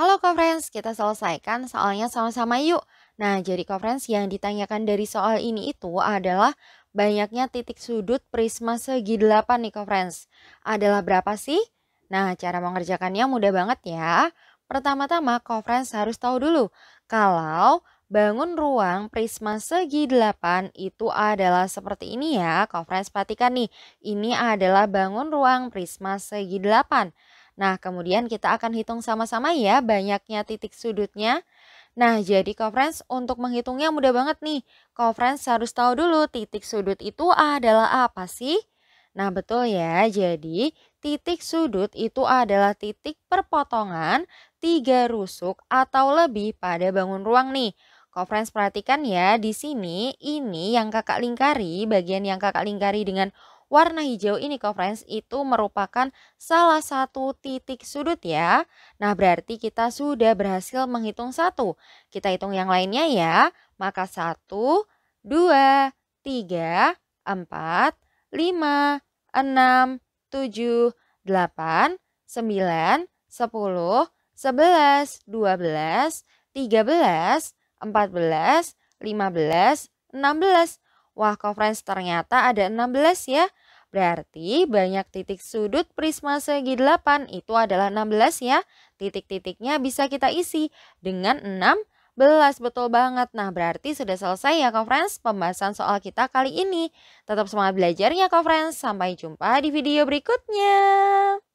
Halo conference, kita selesaikan soalnya sama-sama yuk. Nah, jadi conference yang ditanyakan dari soal ini itu adalah banyaknya titik sudut prisma segi 8 nih conference. Adalah berapa sih? Nah, cara mengerjakannya mudah banget ya. Pertama-tama, conference harus tahu dulu kalau bangun ruang prisma segi 8 itu adalah seperti ini ya. Conference perhatikan nih, ini adalah bangun ruang prisma segi 8. Nah, kemudian kita akan hitung sama-sama ya banyaknya titik sudutnya. Nah, jadi friends untuk menghitungnya mudah banget nih. friends harus tahu dulu titik sudut itu adalah apa sih? Nah, betul ya. Jadi, titik sudut itu adalah titik perpotongan tiga rusuk atau lebih pada bangun ruang nih. friends perhatikan ya, di sini ini yang kakak lingkari, bagian yang kakak lingkari dengan warna hijau ini ke friends itu merupakan salah satu titik sudut ya. Nah berarti kita sudah berhasil menghitung satu. Kita hitung yang lainnya ya. Maka satu, dua, tiga, empat, lima, enam, tujuh, delapan, sembilan, sepuluh, sebelas, dua belas, tiga belas, empat belas, lima belas, enam belas. Wah, conference ternyata ada 16 ya. Berarti banyak titik sudut prisma segi 8 itu adalah 16 ya. Titik-titiknya bisa kita isi dengan 6 Belas betul banget. Nah, berarti sudah selesai ya conference pembahasan soal kita kali ini. Tetap semangat belajarnya conference. Sampai jumpa di video berikutnya.